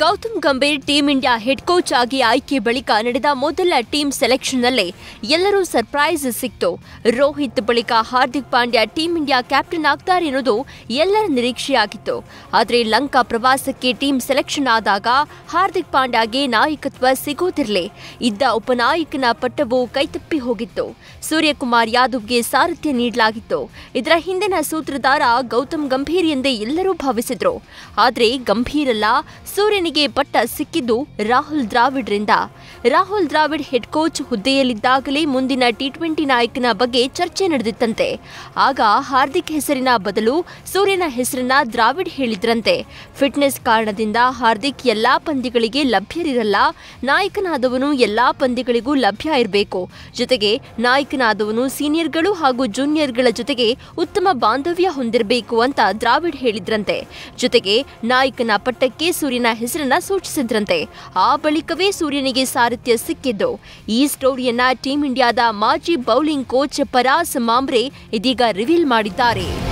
Gautam Gambhir team India head coach ಆಗಿ ಆಯ್ಕೆ ಬಳಿಕ ನಡೆದ ಮೊದಲ ಟೀಮ್ ಸೆಲೆಕ್ಷನ್ನಲ್ಲೇ ಎಲ್ಲರೂ ಸರ್ಪ್ರೈಸ್ ಸಿಕ್ತು ರೋಹಿತ್ ಬಳಿಕ Hardik Pandya team India captain ಆಗ್ತಾರೆ ಎನ್ನುವುದು ಎಲ್ಲರ ನಿರೀಕ್ಷೆಯಾಗಿತ್ತು ಆದರೆ ಲಂಕಾ ಪ್ರವಾಸಕ್ಕೆ ಟೀಂ ಸೆಲೆಕ್ಷನ್ ಆದಾಗ ಹಾರ್ದಿಕ್ ಪಾಂಡ್ಯಗೆ ನಾಯಕತ್ವ ಸಿಗೋದಿರಲಿ ಇದ್ದ ಉಪನಾಯಕನ ಪಟ್ಟವು ಕೈತಪ್ಪಿ ಹೋಗಿತ್ತು ಸೂರ್ಯಕುಮಾರ್ ಯಾದವ್ಗೆ ಸಾರಥ್ಯ ನೀಡಲಾಗಿತ್ತು ಇದರ ಹಿಂದಿನ ಸೂತ್ರಧಾರ ಗೌತಮ್ ಗಂಭೀರ್ ಎಂದೇ ಎಲ್ಲರೂ ಭಾವಿಸಿದ್ರು ಆದರೆ ಗಂಭೀರಲ್ಲ ಸೂರ್ಯನ ಪಟ್ಟ ಬಟ್ಟ ಸಿಕ್ಕಿದ್ದು ರಾಹುಲ್ ದ್ರಾವಿಡ್ರಿಂದ ರಾಹುಲ್ ದ್ರಾವಿಡ್ ಹೆಡ್ ಕೋಚ್ ಹುದ್ದೆಯಲ್ಲಿದ್ದಾಗಲೇ ಮುಂದಿನ ಟಿ ಟ್ವೆಂಟಿ ನಾಯಕನ ಬಗ್ಗೆ ಚರ್ಚೆ ನಡೆದಿತ್ತಂತೆ ಆಗ ಹಾರ್ದಿಕ್ ಹೆಸರಿನ ಬದಲು ಸೂರ್ಯನ ಹೆಸರನ್ನ ದ್ರಾವಿಡ್ ಹೇಳಿದ್ರಂತೆ ಫಿಟ್ನೆಸ್ ಕಾರಣದಿಂದ ಹಾರ್ದಿಕ್ ಎಲ್ಲಾ ಪಂದ್ಯಗಳಿಗೆ ಲಭ್ಯರಿರಲ್ಲ ನಾಯಕನಾದವನು ಎಲ್ಲಾ ಪಂದ್ಯಗಳಿಗೂ ಲಭ್ಯ ಇರಬೇಕು ಜೊತೆಗೆ ನಾಯಕನಾದವನು ಸೀನಿಯರ್ಗಳು ಹಾಗೂ ಜೂನಿಯರ್ಗಳ ಜೊತೆಗೆ ಉತ್ತಮ ಬಾಂಧವ್ಯ ಹೊಂದಿರಬೇಕು ಅಂತ ದ್ರಾವಿಡ್ ಹೇಳಿದ್ರಂತೆ ಜೊತೆಗೆ ನಾಯಕನ ಪಟ್ಟಕ್ಕೆ ಸೂರ್ಯನ ಹೆಸರು ಹೆಸರನ್ನ ಸೂಚಿಸಿದ್ರಂತೆ ಆ ಬಳಿಕವೇ ಸೂರ್ಯನಿಗೆ ಸಾರಥ್ಯ ಸಿಕ್ಕಿದ್ದು ಈ ಸ್ಟೋರಿಯನ್ನ ಟೀಂ ಇಂಡಿಯಾದ ಮಾಜಿ ಬೌಲಿಂಗ್ ಕೋಚ್ ಪರಾಸ್ ಮಾಂಬ್ರೆ ಇದೀಗ ರಿವೀಲ್ ಮಾಡಿದ್ದಾರೆ